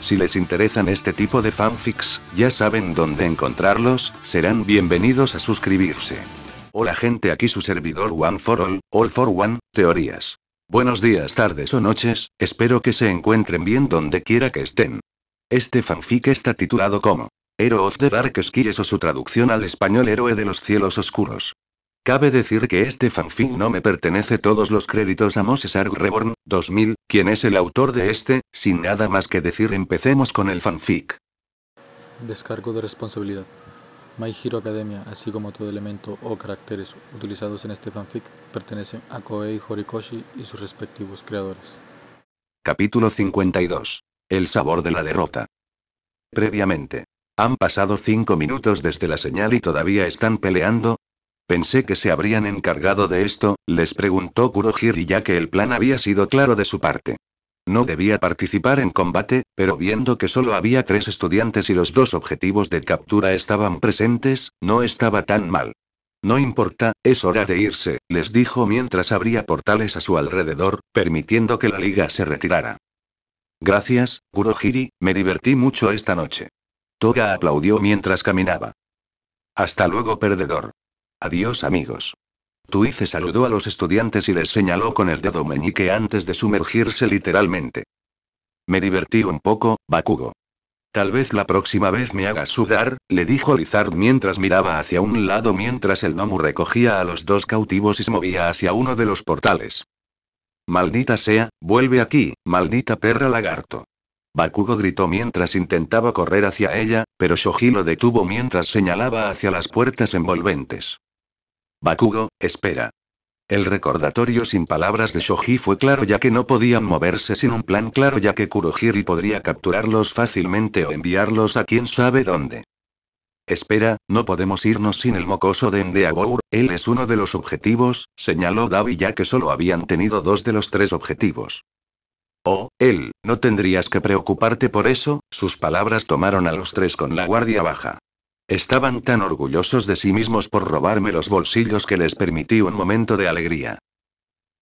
Si les interesan este tipo de fanfics, ya saben dónde encontrarlos, serán bienvenidos a suscribirse. Hola gente, aquí su servidor One for All, All for One, Teorías. Buenos días, tardes o noches, espero que se encuentren bien donde quiera que estén. Este fanfic está titulado como Hero of the Dark Skies o su traducción al español Héroe de los Cielos Oscuros. Cabe decir que este fanfic no me pertenece todos los créditos a Moses Aru Reborn 2000, quien es el autor de este, sin nada más que decir empecemos con el fanfic. Descargo de responsabilidad. My Hero Academia, así como todo elemento o caracteres utilizados en este fanfic, pertenecen a Koei Horikoshi y sus respectivos creadores. Capítulo 52. El sabor de la derrota. Previamente. Han pasado cinco minutos desde la señal y todavía están peleando, Pensé que se habrían encargado de esto, les preguntó Kurohiri ya que el plan había sido claro de su parte. No debía participar en combate, pero viendo que solo había tres estudiantes y los dos objetivos de captura estaban presentes, no estaba tan mal. No importa, es hora de irse, les dijo mientras abría portales a su alrededor, permitiendo que la liga se retirara. Gracias, Kurohiri, me divertí mucho esta noche. Toga aplaudió mientras caminaba. Hasta luego, perdedor. Adiós amigos. Tuice saludó a los estudiantes y les señaló con el dedo meñique antes de sumergirse literalmente. Me divertí un poco, Bakugo. Tal vez la próxima vez me haga sudar, le dijo Lizard mientras miraba hacia un lado mientras el Nomu recogía a los dos cautivos y se movía hacia uno de los portales. Maldita sea, vuelve aquí, maldita perra lagarto. Bakugo gritó mientras intentaba correr hacia ella, pero Shoji lo detuvo mientras señalaba hacia las puertas envolventes. Bakugo, espera. El recordatorio sin palabras de Shoji fue claro ya que no podían moverse sin un plan claro ya que Kurohiri podría capturarlos fácilmente o enviarlos a quién sabe dónde. Espera, no podemos irnos sin el mocoso de Endeavour, él es uno de los objetivos, señaló Davi ya que solo habían tenido dos de los tres objetivos. Oh, él, no tendrías que preocuparte por eso, sus palabras tomaron a los tres con la guardia baja. Estaban tan orgullosos de sí mismos por robarme los bolsillos que les permití un momento de alegría.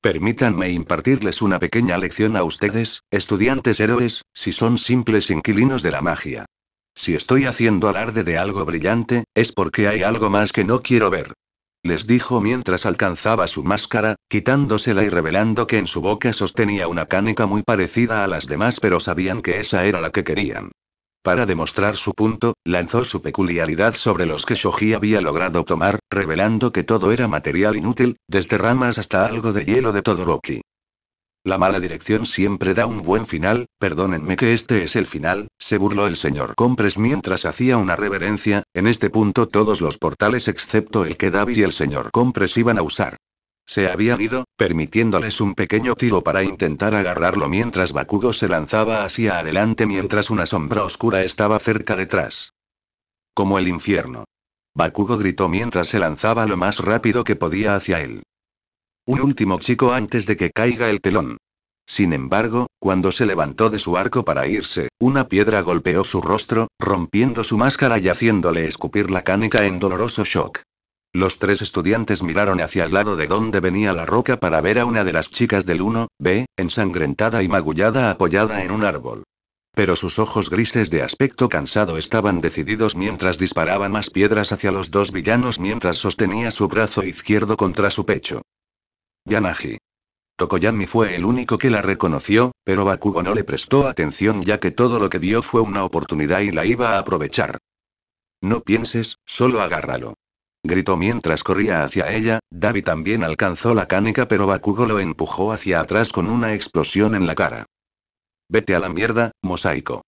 Permítanme impartirles una pequeña lección a ustedes, estudiantes héroes, si son simples inquilinos de la magia. Si estoy haciendo alarde de algo brillante, es porque hay algo más que no quiero ver. Les dijo mientras alcanzaba su máscara, quitándosela y revelando que en su boca sostenía una cánica muy parecida a las demás, pero sabían que esa era la que querían. Para demostrar su punto, lanzó su peculiaridad sobre los que Shoji había logrado tomar, revelando que todo era material inútil, desde ramas hasta algo de hielo de Todoroki. La mala dirección siempre da un buen final, perdónenme que este es el final, se burló el señor Compres mientras hacía una reverencia, en este punto todos los portales excepto el que David y el señor Compres iban a usar. Se habían ido, permitiéndoles un pequeño tiro para intentar agarrarlo mientras Bakugo se lanzaba hacia adelante mientras una sombra oscura estaba cerca detrás. Como el infierno. Bakugo gritó mientras se lanzaba lo más rápido que podía hacia él. Un último chico antes de que caiga el telón. Sin embargo, cuando se levantó de su arco para irse, una piedra golpeó su rostro, rompiendo su máscara y haciéndole escupir la cánica en doloroso shock. Los tres estudiantes miraron hacia el lado de donde venía la roca para ver a una de las chicas del 1B, ensangrentada y magullada apoyada en un árbol. Pero sus ojos grises de aspecto cansado estaban decididos mientras disparaba más piedras hacia los dos villanos mientras sostenía su brazo izquierdo contra su pecho. Yanagi. Tokoyami fue el único que la reconoció, pero Bakugo no le prestó atención ya que todo lo que vio fue una oportunidad y la iba a aprovechar. No pienses, solo agárralo gritó mientras corría hacia ella, Davi también alcanzó la cánica pero Bakugo lo empujó hacia atrás con una explosión en la cara. Vete a la mierda, mosaico.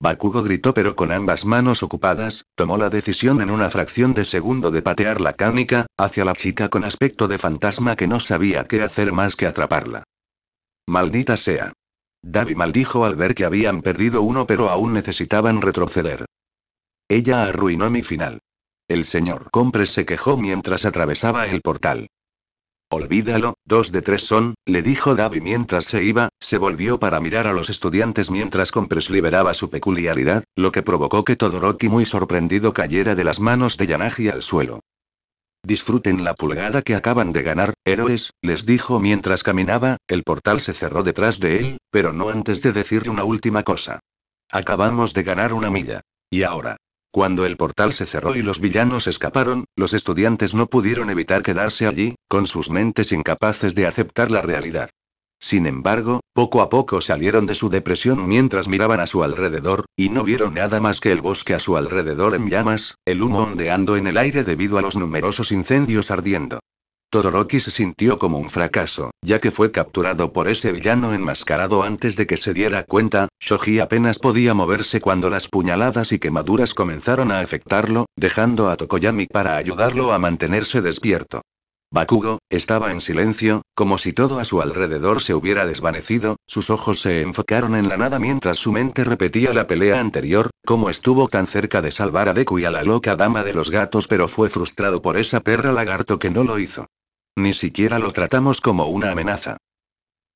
Bakugo gritó pero con ambas manos ocupadas, tomó la decisión en una fracción de segundo de patear la cánica, hacia la chica con aspecto de fantasma que no sabía qué hacer más que atraparla. Maldita sea. Davi maldijo al ver que habían perdido uno pero aún necesitaban retroceder. Ella arruinó mi final. El señor compres se quejó mientras atravesaba el portal. Olvídalo, dos de tres son, le dijo Davi mientras se iba, se volvió para mirar a los estudiantes mientras Compres liberaba su peculiaridad, lo que provocó que Todoroki muy sorprendido cayera de las manos de Yanagi al suelo. Disfruten la pulgada que acaban de ganar, héroes, les dijo mientras caminaba, el portal se cerró detrás de él, pero no antes de decirle una última cosa. Acabamos de ganar una milla. Y ahora, cuando el portal se cerró y los villanos escaparon, los estudiantes no pudieron evitar quedarse allí, con sus mentes incapaces de aceptar la realidad. Sin embargo, poco a poco salieron de su depresión mientras miraban a su alrededor, y no vieron nada más que el bosque a su alrededor en llamas, el humo ondeando en el aire debido a los numerosos incendios ardiendo. Todoroki se sintió como un fracaso, ya que fue capturado por ese villano enmascarado antes de que se diera cuenta, Shoji apenas podía moverse cuando las puñaladas y quemaduras comenzaron a afectarlo, dejando a Tokoyami para ayudarlo a mantenerse despierto. Bakugo, estaba en silencio, como si todo a su alrededor se hubiera desvanecido, sus ojos se enfocaron en la nada mientras su mente repetía la pelea anterior, como estuvo tan cerca de salvar a Deku y a la loca dama de los gatos pero fue frustrado por esa perra lagarto que no lo hizo. Ni siquiera lo tratamos como una amenaza.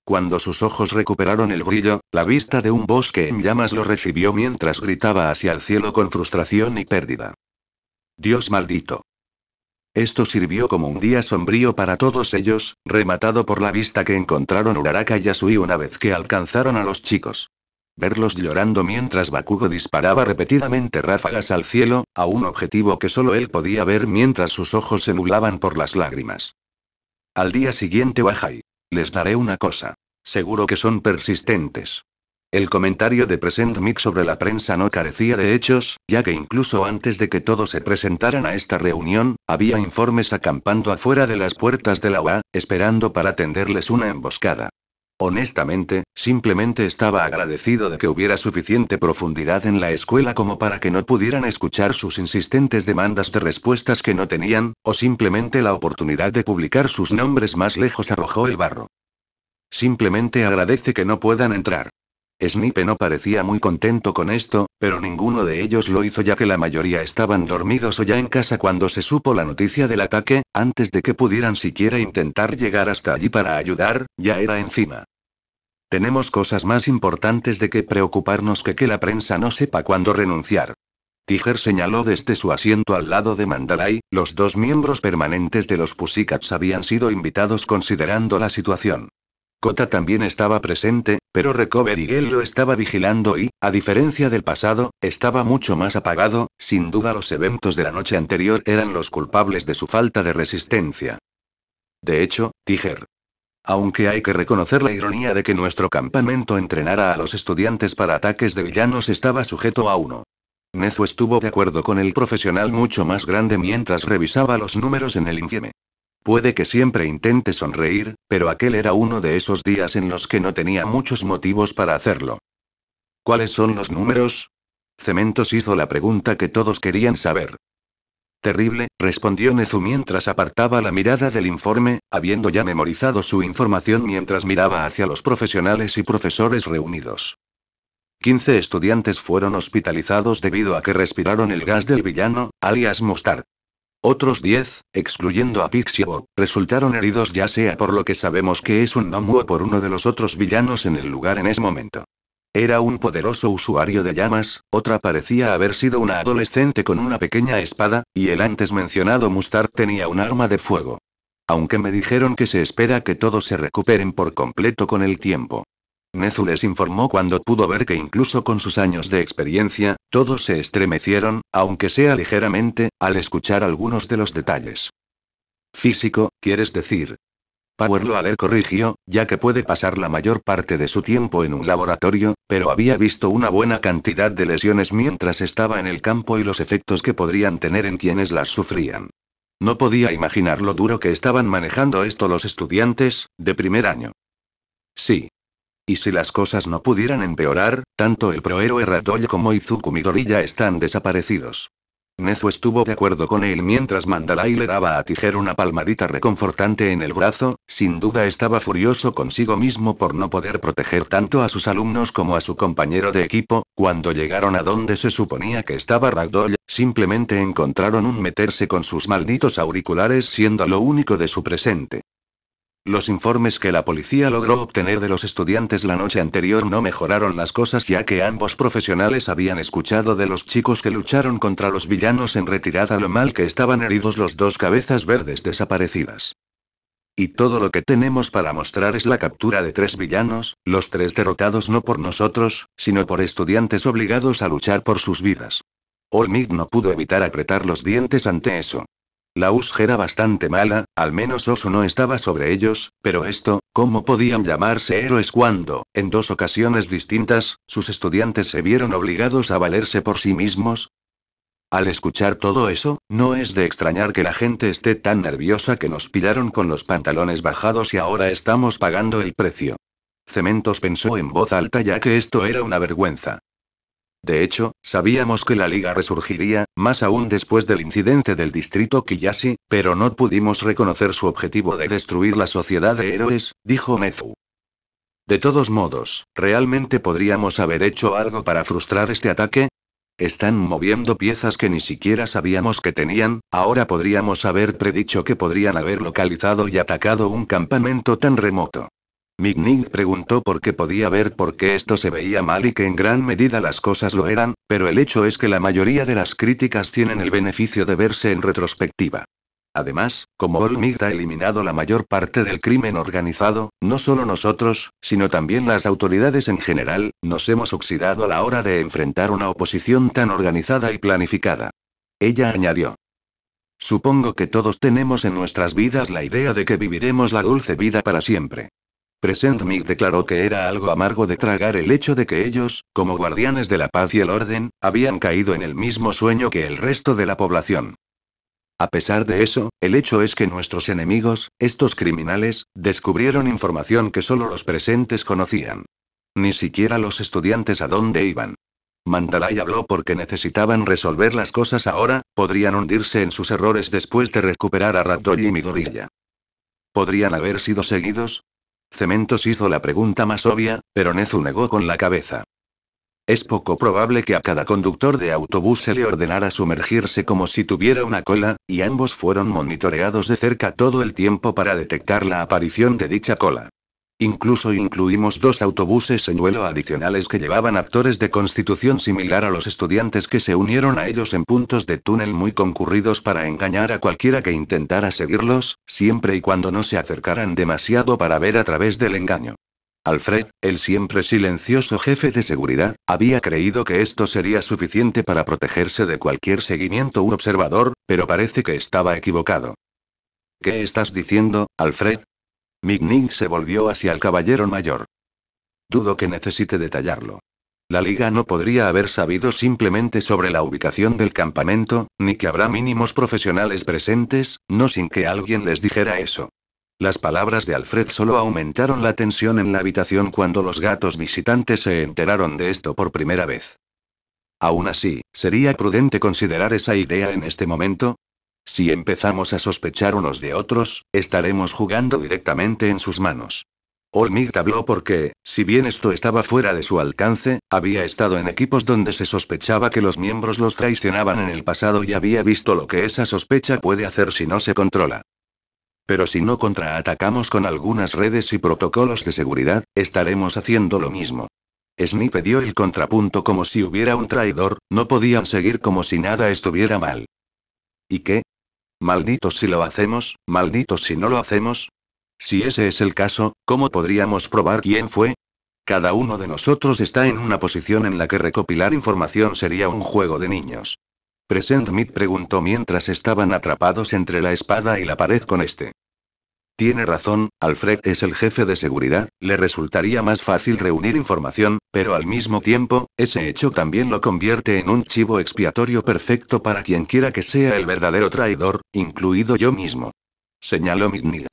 Cuando sus ojos recuperaron el brillo, la vista de un bosque en llamas lo recibió mientras gritaba hacia el cielo con frustración y pérdida. Dios maldito. Esto sirvió como un día sombrío para todos ellos, rematado por la vista que encontraron Uraraka y Asui una vez que alcanzaron a los chicos. Verlos llorando mientras Bakugo disparaba repetidamente ráfagas al cielo, a un objetivo que solo él podía ver mientras sus ojos se nublaban por las lágrimas. Al día siguiente Wajai. Les daré una cosa. Seguro que son persistentes. El comentario de Present Mix sobre la prensa no carecía de hechos, ya que incluso antes de que todos se presentaran a esta reunión, había informes acampando afuera de las puertas de la UA, esperando para tenderles una emboscada. Honestamente, simplemente estaba agradecido de que hubiera suficiente profundidad en la escuela como para que no pudieran escuchar sus insistentes demandas de respuestas que no tenían, o simplemente la oportunidad de publicar sus nombres más lejos arrojó el barro. Simplemente agradece que no puedan entrar. Snipe no parecía muy contento con esto, pero ninguno de ellos lo hizo ya que la mayoría estaban dormidos o ya en casa cuando se supo la noticia del ataque, antes de que pudieran siquiera intentar llegar hasta allí para ayudar, ya era encima. Tenemos cosas más importantes de que preocuparnos que que la prensa no sepa cuándo renunciar. Tiger señaló desde su asiento al lado de Mandalay, los dos miembros permanentes de los Pussycats habían sido invitados considerando la situación. Kota también estaba presente, pero y él lo estaba vigilando y, a diferencia del pasado, estaba mucho más apagado, sin duda los eventos de la noche anterior eran los culpables de su falta de resistencia. De hecho, Tiger. Aunque hay que reconocer la ironía de que nuestro campamento entrenara a los estudiantes para ataques de villanos estaba sujeto a uno. Nezu estuvo de acuerdo con el profesional mucho más grande mientras revisaba los números en el infieme. Puede que siempre intente sonreír, pero aquel era uno de esos días en los que no tenía muchos motivos para hacerlo. ¿Cuáles son los números? Cementos hizo la pregunta que todos querían saber. Terrible, respondió Nezu mientras apartaba la mirada del informe, habiendo ya memorizado su información mientras miraba hacia los profesionales y profesores reunidos. 15 estudiantes fueron hospitalizados debido a que respiraron el gas del villano, alias Mustard. Otros 10, excluyendo a Pixiebo, resultaron heridos ya sea por lo que sabemos que es un Nomu o por uno de los otros villanos en el lugar en ese momento. Era un poderoso usuario de llamas, otra parecía haber sido una adolescente con una pequeña espada, y el antes mencionado Mustard tenía un arma de fuego. Aunque me dijeron que se espera que todos se recuperen por completo con el tiempo. Nezu les informó cuando pudo ver que incluso con sus años de experiencia, todos se estremecieron, aunque sea ligeramente, al escuchar algunos de los detalles. Físico, quieres decir. Power corrigió, ya que puede pasar la mayor parte de su tiempo en un laboratorio, pero había visto una buena cantidad de lesiones mientras estaba en el campo y los efectos que podrían tener en quienes las sufrían. No podía imaginar lo duro que estaban manejando esto los estudiantes, de primer año. Sí, y si las cosas no pudieran empeorar, tanto el prohéroe Ragdoll como Izuku Midori ya están desaparecidos. Nezu estuvo de acuerdo con él mientras Mandalay le daba a Tijer una palmadita reconfortante en el brazo, sin duda estaba furioso consigo mismo por no poder proteger tanto a sus alumnos como a su compañero de equipo, cuando llegaron a donde se suponía que estaba Ragdoll, simplemente encontraron un meterse con sus malditos auriculares siendo lo único de su presente. Los informes que la policía logró obtener de los estudiantes la noche anterior no mejoraron las cosas ya que ambos profesionales habían escuchado de los chicos que lucharon contra los villanos en retirada lo mal que estaban heridos los dos cabezas verdes desaparecidas. Y todo lo que tenemos para mostrar es la captura de tres villanos, los tres derrotados no por nosotros, sino por estudiantes obligados a luchar por sus vidas. Olmig no pudo evitar apretar los dientes ante eso. La USG era bastante mala, al menos Oso no estaba sobre ellos, pero esto, ¿cómo podían llamarse héroes cuando, en dos ocasiones distintas, sus estudiantes se vieron obligados a valerse por sí mismos? Al escuchar todo eso, no es de extrañar que la gente esté tan nerviosa que nos pillaron con los pantalones bajados y ahora estamos pagando el precio. Cementos pensó en voz alta ya que esto era una vergüenza. De hecho, sabíamos que la liga resurgiría, más aún después del incidente del distrito Kiyashi, pero no pudimos reconocer su objetivo de destruir la sociedad de héroes, dijo Mezu. De todos modos, ¿realmente podríamos haber hecho algo para frustrar este ataque? Están moviendo piezas que ni siquiera sabíamos que tenían, ahora podríamos haber predicho que podrían haber localizado y atacado un campamento tan remoto. Mignig preguntó por qué podía ver por qué esto se veía mal y que en gran medida las cosas lo eran, pero el hecho es que la mayoría de las críticas tienen el beneficio de verse en retrospectiva. Además, como Olmig ha eliminado la mayor parte del crimen organizado, no solo nosotros, sino también las autoridades en general, nos hemos oxidado a la hora de enfrentar una oposición tan organizada y planificada. Ella añadió. Supongo que todos tenemos en nuestras vidas la idea de que viviremos la dulce vida para siempre. Present Mick declaró que era algo amargo de tragar el hecho de que ellos, como guardianes de la paz y el orden, habían caído en el mismo sueño que el resto de la población. A pesar de eso, el hecho es que nuestros enemigos, estos criminales, descubrieron información que solo los presentes conocían. Ni siquiera los estudiantes a dónde iban. Mandalay habló porque necesitaban resolver las cosas ahora, podrían hundirse en sus errores después de recuperar a Ragdoll y Midoriya. Podrían haber sido seguidos, Cementos hizo la pregunta más obvia, pero Nezu negó con la cabeza. Es poco probable que a cada conductor de autobús se le ordenara sumergirse como si tuviera una cola, y ambos fueron monitoreados de cerca todo el tiempo para detectar la aparición de dicha cola. Incluso incluimos dos autobuses en vuelo adicionales que llevaban actores de constitución similar a los estudiantes que se unieron a ellos en puntos de túnel muy concurridos para engañar a cualquiera que intentara seguirlos, siempre y cuando no se acercaran demasiado para ver a través del engaño. Alfred, el siempre silencioso jefe de seguridad, había creído que esto sería suficiente para protegerse de cualquier seguimiento un observador, pero parece que estaba equivocado. ¿Qué estás diciendo, Alfred? Mignin se volvió hacia el caballero mayor. Dudo que necesite detallarlo. La liga no podría haber sabido simplemente sobre la ubicación del campamento, ni que habrá mínimos profesionales presentes, no sin que alguien les dijera eso. Las palabras de Alfred solo aumentaron la tensión en la habitación cuando los gatos visitantes se enteraron de esto por primera vez. Aún así, ¿sería prudente considerar esa idea en este momento? Si empezamos a sospechar unos de otros, estaremos jugando directamente en sus manos. Olmig habló porque, si bien esto estaba fuera de su alcance, había estado en equipos donde se sospechaba que los miembros los traicionaban en el pasado y había visto lo que esa sospecha puede hacer si no se controla. Pero si no contraatacamos con algunas redes y protocolos de seguridad, estaremos haciendo lo mismo. Snipe dio el contrapunto como si hubiera un traidor, no podían seguir como si nada estuviera mal. ¿Y qué? Malditos si lo hacemos, malditos si no lo hacemos. Si ese es el caso, ¿cómo podríamos probar quién fue? Cada uno de nosotros está en una posición en la que recopilar información sería un juego de niños. Present Mid preguntó mientras estaban atrapados entre la espada y la pared con este. Tiene razón, Alfred es el jefe de seguridad, le resultaría más fácil reunir información, pero al mismo tiempo, ese hecho también lo convierte en un chivo expiatorio perfecto para quien quiera que sea el verdadero traidor, incluido yo mismo. Señaló Midnight.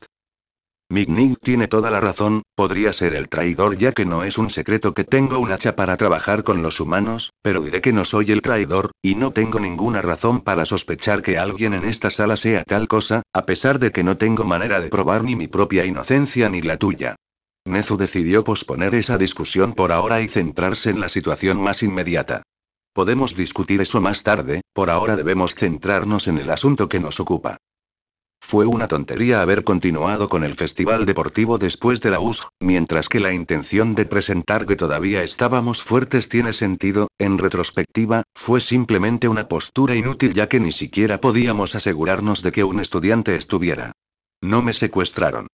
Nick tiene toda la razón, podría ser el traidor ya que no es un secreto que tengo un hacha para trabajar con los humanos, pero diré que no soy el traidor, y no tengo ninguna razón para sospechar que alguien en esta sala sea tal cosa, a pesar de que no tengo manera de probar ni mi propia inocencia ni la tuya. Nezu decidió posponer esa discusión por ahora y centrarse en la situación más inmediata. Podemos discutir eso más tarde, por ahora debemos centrarnos en el asunto que nos ocupa. Fue una tontería haber continuado con el festival deportivo después de la USG, mientras que la intención de presentar que todavía estábamos fuertes tiene sentido, en retrospectiva, fue simplemente una postura inútil ya que ni siquiera podíamos asegurarnos de que un estudiante estuviera. No me secuestraron.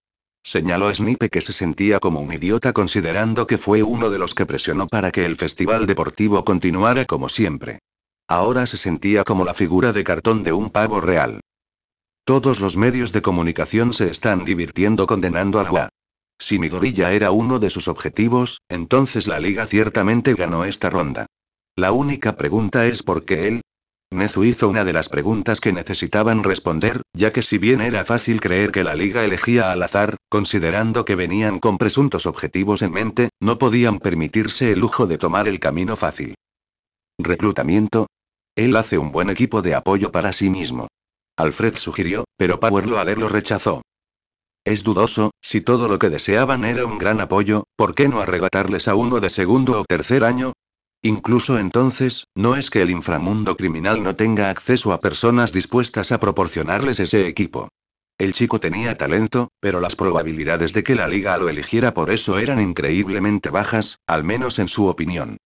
Señaló Snipe que se sentía como un idiota considerando que fue uno de los que presionó para que el festival deportivo continuara como siempre. Ahora se sentía como la figura de cartón de un pavo real. Todos los medios de comunicación se están divirtiendo condenando a Hua. Si Midorilla era uno de sus objetivos, entonces la liga ciertamente ganó esta ronda. La única pregunta es por qué él. Nezu hizo una de las preguntas que necesitaban responder, ya que si bien era fácil creer que la liga elegía al azar, considerando que venían con presuntos objetivos en mente, no podían permitirse el lujo de tomar el camino fácil. Reclutamiento. Él hace un buen equipo de apoyo para sí mismo. Alfred sugirió, pero Power lo rechazó. Es dudoso, si todo lo que deseaban era un gran apoyo, ¿por qué no arrebatarles a uno de segundo o tercer año? Incluso entonces, no es que el inframundo criminal no tenga acceso a personas dispuestas a proporcionarles ese equipo. El chico tenía talento, pero las probabilidades de que la liga lo eligiera por eso eran increíblemente bajas, al menos en su opinión.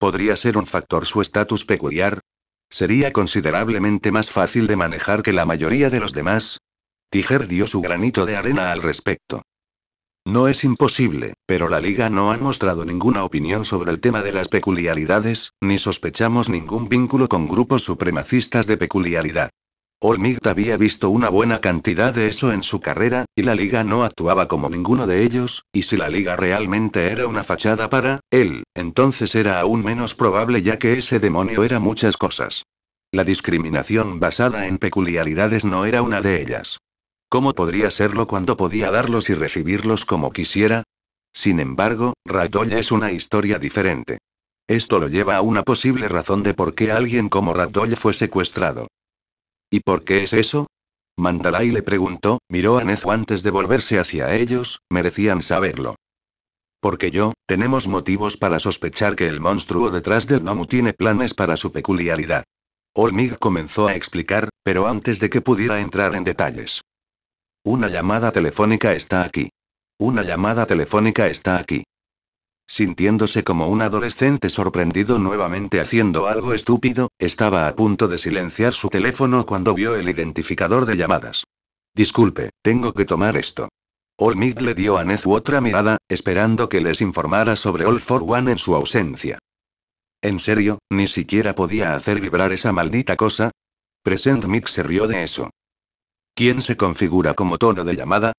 ¿Podría ser un factor su estatus peculiar? sería considerablemente más fácil de manejar que la mayoría de los demás. Tiger dio su granito de arena al respecto. No es imposible, pero la Liga no ha mostrado ninguna opinión sobre el tema de las peculiaridades, ni sospechamos ningún vínculo con grupos supremacistas de peculiaridad. Olmigt había visto una buena cantidad de eso en su carrera, y la liga no actuaba como ninguno de ellos, y si la liga realmente era una fachada para él, entonces era aún menos probable ya que ese demonio era muchas cosas. La discriminación basada en peculiaridades no era una de ellas. ¿Cómo podría serlo cuando podía darlos y recibirlos como quisiera? Sin embargo, Ragdoll es una historia diferente. Esto lo lleva a una posible razón de por qué alguien como Ragdoll fue secuestrado. ¿Y por qué es eso? Mandalay le preguntó, miró a Nezu antes de volverse hacia ellos, merecían saberlo. Porque yo, tenemos motivos para sospechar que el monstruo detrás del Nomu tiene planes para su peculiaridad. Olmig comenzó a explicar, pero antes de que pudiera entrar en detalles. Una llamada telefónica está aquí. Una llamada telefónica está aquí sintiéndose como un adolescente sorprendido nuevamente haciendo algo estúpido, estaba a punto de silenciar su teléfono cuando vio el identificador de llamadas. Disculpe, tengo que tomar esto. Olmid le dio a Nezu otra mirada, esperando que les informara sobre All for One en su ausencia. ¿En serio? ¿Ni siquiera podía hacer vibrar esa maldita cosa? Present Mick se rió de eso. ¿Quién se configura como tono de llamada?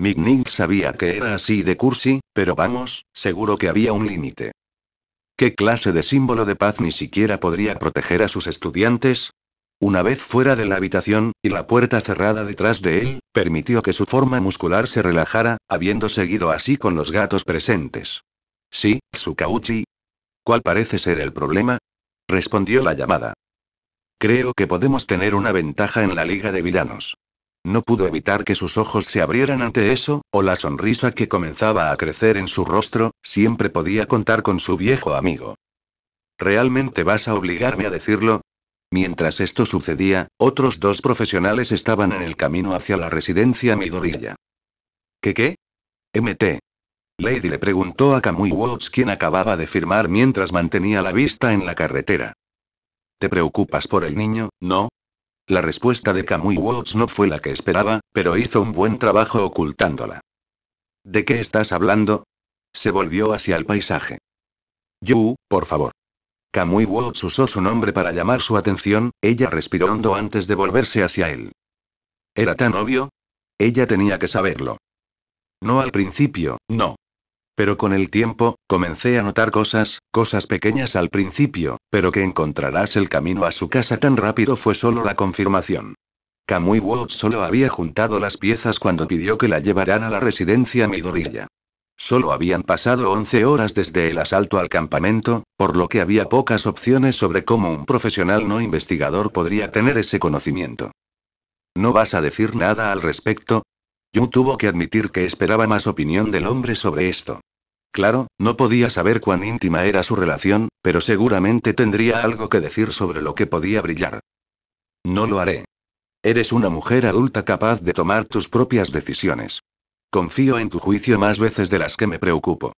Nick sabía que era así de cursi, pero vamos, seguro que había un límite. ¿Qué clase de símbolo de paz ni siquiera podría proteger a sus estudiantes? Una vez fuera de la habitación, y la puerta cerrada detrás de él, permitió que su forma muscular se relajara, habiendo seguido así con los gatos presentes. Sí, Tsukauchi. ¿Cuál parece ser el problema? respondió la llamada. Creo que podemos tener una ventaja en la Liga de Villanos. No pudo evitar que sus ojos se abrieran ante eso, o la sonrisa que comenzaba a crecer en su rostro, siempre podía contar con su viejo amigo. ¿Realmente vas a obligarme a decirlo? Mientras esto sucedía, otros dos profesionales estaban en el camino hacia la residencia Midorilla. ¿Qué qué? MT. Lady le preguntó a Kamui Watts quien acababa de firmar mientras mantenía la vista en la carretera. ¿Te preocupas por el niño, no? La respuesta de Kamui Watts no fue la que esperaba, pero hizo un buen trabajo ocultándola. ¿De qué estás hablando? Se volvió hacia el paisaje. Yu, por favor. Kamui Watts usó su nombre para llamar su atención, ella respiró hondo antes de volverse hacia él. ¿Era tan obvio? Ella tenía que saberlo. No al principio, no. Pero con el tiempo, comencé a notar cosas, cosas pequeñas al principio, pero que encontrarás el camino a su casa tan rápido fue solo la confirmación. Kamui Wood solo había juntado las piezas cuando pidió que la llevaran a la residencia Midorilla. Solo habían pasado 11 horas desde el asalto al campamento, por lo que había pocas opciones sobre cómo un profesional no investigador podría tener ese conocimiento. ¿No vas a decir nada al respecto? Yu tuvo que admitir que esperaba más opinión del hombre sobre esto. Claro, no podía saber cuán íntima era su relación, pero seguramente tendría algo que decir sobre lo que podía brillar. No lo haré. Eres una mujer adulta capaz de tomar tus propias decisiones. Confío en tu juicio más veces de las que me preocupo.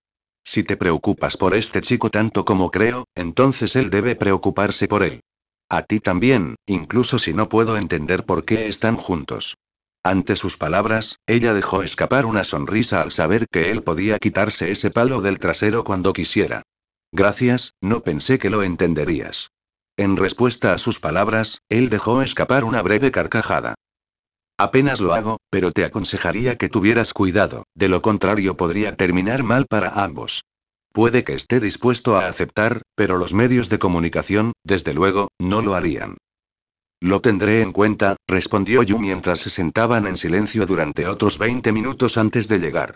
Si te preocupas por este chico tanto como creo, entonces él debe preocuparse por él. A ti también, incluso si no puedo entender por qué están juntos. Ante sus palabras, ella dejó escapar una sonrisa al saber que él podía quitarse ese palo del trasero cuando quisiera. Gracias, no pensé que lo entenderías. En respuesta a sus palabras, él dejó escapar una breve carcajada. Apenas lo hago, pero te aconsejaría que tuvieras cuidado, de lo contrario podría terminar mal para ambos. Puede que esté dispuesto a aceptar, pero los medios de comunicación, desde luego, no lo harían. Lo tendré en cuenta, respondió Yu mientras se sentaban en silencio durante otros 20 minutos antes de llegar.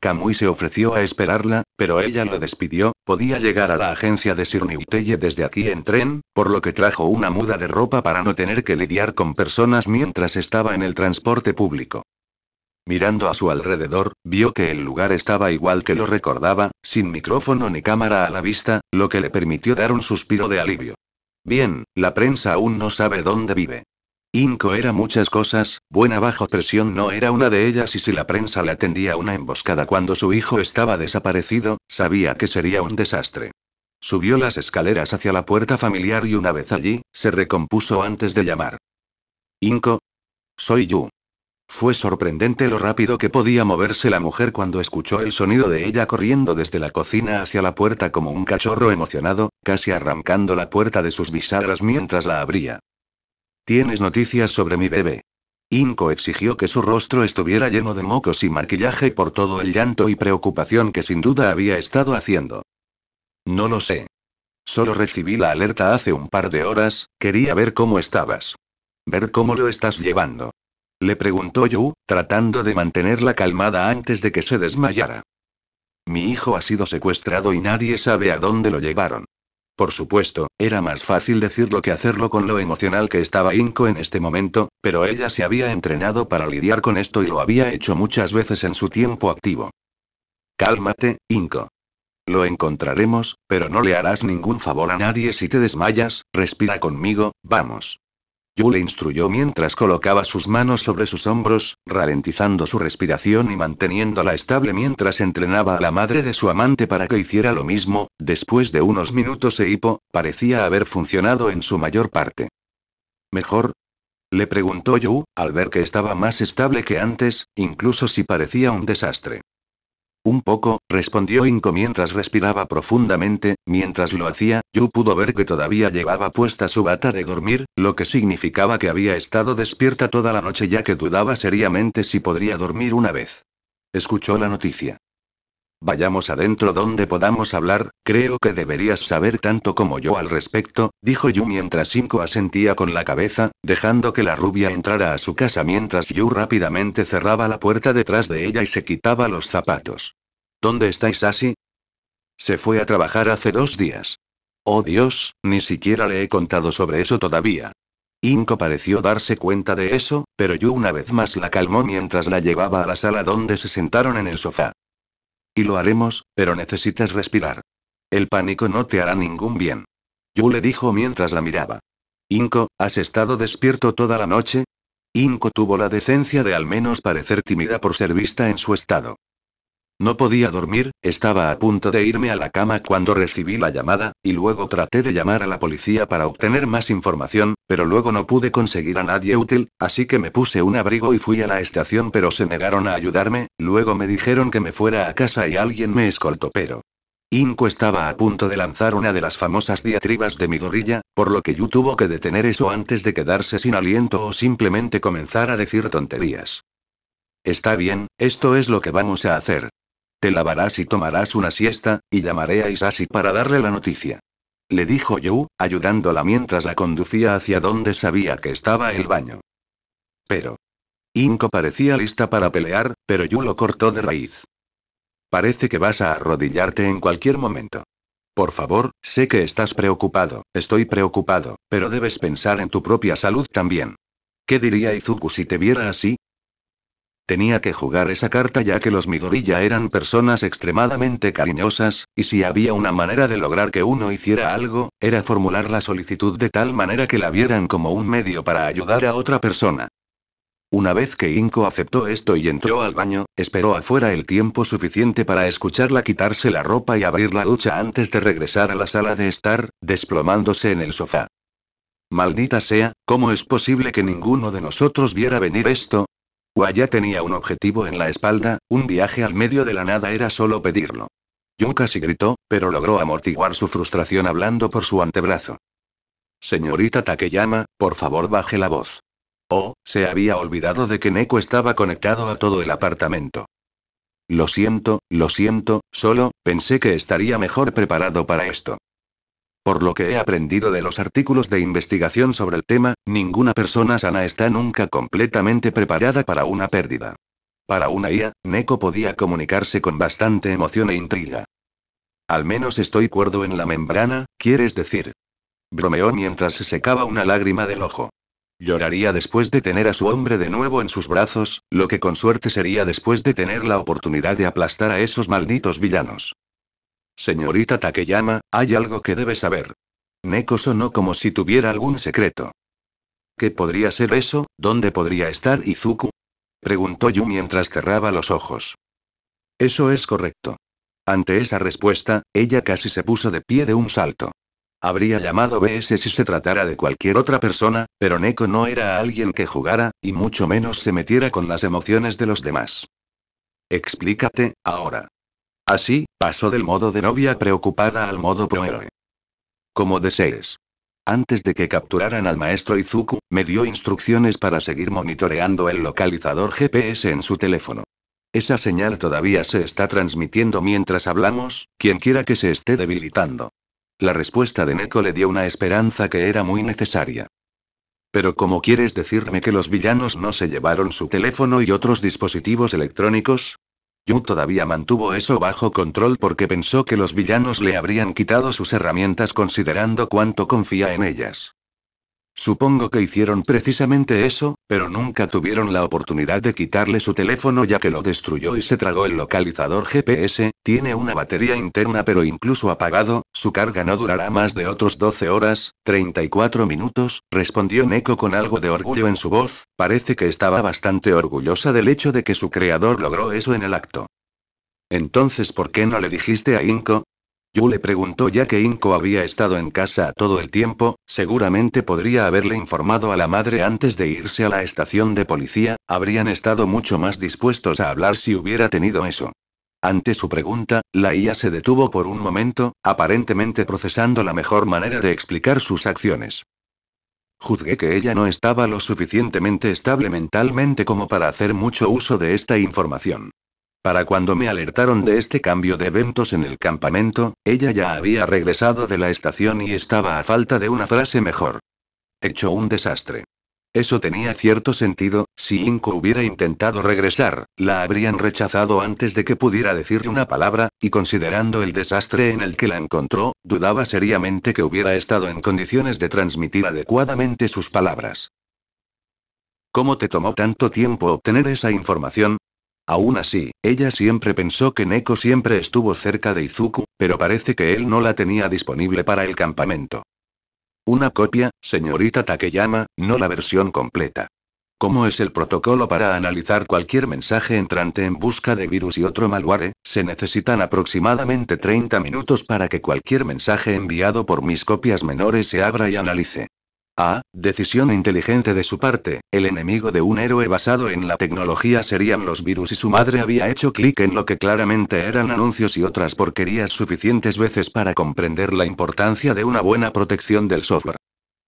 Kamui se ofreció a esperarla, pero ella lo despidió, podía llegar a la agencia de Sirniuteye desde aquí en tren, por lo que trajo una muda de ropa para no tener que lidiar con personas mientras estaba en el transporte público. Mirando a su alrededor, vio que el lugar estaba igual que lo recordaba, sin micrófono ni cámara a la vista, lo que le permitió dar un suspiro de alivio. Bien, la prensa aún no sabe dónde vive. Inco era muchas cosas, buena bajo presión no era una de ellas y si la prensa le atendía una emboscada cuando su hijo estaba desaparecido, sabía que sería un desastre. Subió las escaleras hacia la puerta familiar y una vez allí, se recompuso antes de llamar. Inco. Soy yo. Fue sorprendente lo rápido que podía moverse la mujer cuando escuchó el sonido de ella corriendo desde la cocina hacia la puerta como un cachorro emocionado, casi arrancando la puerta de sus bisagras mientras la abría. ¿Tienes noticias sobre mi bebé? Inco exigió que su rostro estuviera lleno de mocos y maquillaje por todo el llanto y preocupación que sin duda había estado haciendo. No lo sé. Solo recibí la alerta hace un par de horas, quería ver cómo estabas. Ver cómo lo estás llevando. Le preguntó Yu, tratando de mantenerla calmada antes de que se desmayara. Mi hijo ha sido secuestrado y nadie sabe a dónde lo llevaron. Por supuesto, era más fácil decirlo que hacerlo con lo emocional que estaba Inko en este momento, pero ella se había entrenado para lidiar con esto y lo había hecho muchas veces en su tiempo activo. Cálmate, Inko. Lo encontraremos, pero no le harás ningún favor a nadie si te desmayas, respira conmigo, vamos. Yu le instruyó mientras colocaba sus manos sobre sus hombros, ralentizando su respiración y manteniéndola estable mientras entrenaba a la madre de su amante para que hiciera lo mismo, después de unos minutos e hipo, parecía haber funcionado en su mayor parte. ¿Mejor? Le preguntó Yu, al ver que estaba más estable que antes, incluso si parecía un desastre. Un poco, respondió Inco mientras respiraba profundamente, mientras lo hacía, Yu pudo ver que todavía llevaba puesta su bata de dormir, lo que significaba que había estado despierta toda la noche ya que dudaba seriamente si podría dormir una vez. Escuchó la noticia. Vayamos adentro donde podamos hablar, creo que deberías saber tanto como yo al respecto, dijo Yu mientras Inko asentía con la cabeza, dejando que la rubia entrara a su casa mientras Yu rápidamente cerraba la puerta detrás de ella y se quitaba los zapatos. ¿Dónde estáis así? Se fue a trabajar hace dos días. Oh Dios, ni siquiera le he contado sobre eso todavía. Inko pareció darse cuenta de eso, pero Yu una vez más la calmó mientras la llevaba a la sala donde se sentaron en el sofá. Y lo haremos, pero necesitas respirar. El pánico no te hará ningún bien. Yu le dijo mientras la miraba. Inco, ¿has estado despierto toda la noche? Inco tuvo la decencia de al menos parecer tímida por ser vista en su estado. No podía dormir, estaba a punto de irme a la cama cuando recibí la llamada, y luego traté de llamar a la policía para obtener más información, pero luego no pude conseguir a nadie útil, así que me puse un abrigo y fui a la estación pero se negaron a ayudarme, luego me dijeron que me fuera a casa y alguien me escoltó pero... Inco estaba a punto de lanzar una de las famosas diatribas de mi gorilla, por lo que yo tuvo que detener eso antes de quedarse sin aliento o simplemente comenzar a decir tonterías. Está bien, esto es lo que vamos a hacer. Te lavarás y tomarás una siesta, y llamaré a Isasi para darle la noticia. Le dijo Yu, ayudándola mientras la conducía hacia donde sabía que estaba el baño. Pero. Inko parecía lista para pelear, pero Yu lo cortó de raíz. Parece que vas a arrodillarte en cualquier momento. Por favor, sé que estás preocupado, estoy preocupado, pero debes pensar en tu propia salud también. ¿Qué diría Izuku si te viera así? Tenía que jugar esa carta ya que los Midorilla eran personas extremadamente cariñosas, y si había una manera de lograr que uno hiciera algo, era formular la solicitud de tal manera que la vieran como un medio para ayudar a otra persona. Una vez que Inko aceptó esto y entró al baño, esperó afuera el tiempo suficiente para escucharla quitarse la ropa y abrir la ducha antes de regresar a la sala de estar, desplomándose en el sofá. Maldita sea, ¿cómo es posible que ninguno de nosotros viera venir esto? Guaya tenía un objetivo en la espalda, un viaje al medio de la nada era solo pedirlo. Yonkashi casi gritó, pero logró amortiguar su frustración hablando por su antebrazo. Señorita Takeyama, por favor baje la voz. Oh, se había olvidado de que Neko estaba conectado a todo el apartamento. Lo siento, lo siento, solo, pensé que estaría mejor preparado para esto. Por lo que he aprendido de los artículos de investigación sobre el tema, ninguna persona sana está nunca completamente preparada para una pérdida. Para una IA, Neko podía comunicarse con bastante emoción e intriga. Al menos estoy cuerdo en la membrana, quieres decir. Bromeó mientras se secaba una lágrima del ojo. Lloraría después de tener a su hombre de nuevo en sus brazos, lo que con suerte sería después de tener la oportunidad de aplastar a esos malditos villanos. Señorita Takeyama, hay algo que debe saber. Neko sonó como si tuviera algún secreto. ¿Qué podría ser eso? ¿Dónde podría estar Izuku? Preguntó Yu mientras cerraba los ojos. Eso es correcto. Ante esa respuesta, ella casi se puso de pie de un salto. Habría llamado BS si se tratara de cualquier otra persona, pero Neko no era alguien que jugara, y mucho menos se metiera con las emociones de los demás. Explícate, ahora. Así, pasó del modo de novia preocupada al modo prohéroe. Como desees. Antes de que capturaran al maestro Izuku, me dio instrucciones para seguir monitoreando el localizador GPS en su teléfono. Esa señal todavía se está transmitiendo mientras hablamos, quien quiera que se esté debilitando. La respuesta de Neko le dio una esperanza que era muy necesaria. Pero ¿cómo quieres decirme que los villanos no se llevaron su teléfono y otros dispositivos electrónicos? Yu todavía mantuvo eso bajo control porque pensó que los villanos le habrían quitado sus herramientas considerando cuánto confía en ellas. Supongo que hicieron precisamente eso, pero nunca tuvieron la oportunidad de quitarle su teléfono ya que lo destruyó y se tragó el localizador GPS, tiene una batería interna pero incluso apagado, su carga no durará más de otros 12 horas, 34 minutos, respondió Neko con algo de orgullo en su voz, parece que estaba bastante orgullosa del hecho de que su creador logró eso en el acto. Entonces, ¿por qué no le dijiste a Inko? Yu le preguntó ya que Inko había estado en casa todo el tiempo, seguramente podría haberle informado a la madre antes de irse a la estación de policía, habrían estado mucho más dispuestos a hablar si hubiera tenido eso. Ante su pregunta, la IA se detuvo por un momento, aparentemente procesando la mejor manera de explicar sus acciones. Juzgué que ella no estaba lo suficientemente estable mentalmente como para hacer mucho uso de esta información. Para cuando me alertaron de este cambio de eventos en el campamento, ella ya había regresado de la estación y estaba a falta de una frase mejor. Hecho un desastre. Eso tenía cierto sentido, si Inco hubiera intentado regresar, la habrían rechazado antes de que pudiera decirle una palabra, y considerando el desastre en el que la encontró, dudaba seriamente que hubiera estado en condiciones de transmitir adecuadamente sus palabras. ¿Cómo te tomó tanto tiempo obtener esa información? Aún así, ella siempre pensó que Neko siempre estuvo cerca de Izuku, pero parece que él no la tenía disponible para el campamento. Una copia, señorita Takeyama, no la versión completa. Como es el protocolo para analizar cualquier mensaje entrante en busca de virus y otro malware? Se necesitan aproximadamente 30 minutos para que cualquier mensaje enviado por mis copias menores se abra y analice. A. decisión inteligente de su parte, el enemigo de un héroe basado en la tecnología serían los virus y su madre había hecho clic en lo que claramente eran anuncios y otras porquerías suficientes veces para comprender la importancia de una buena protección del software.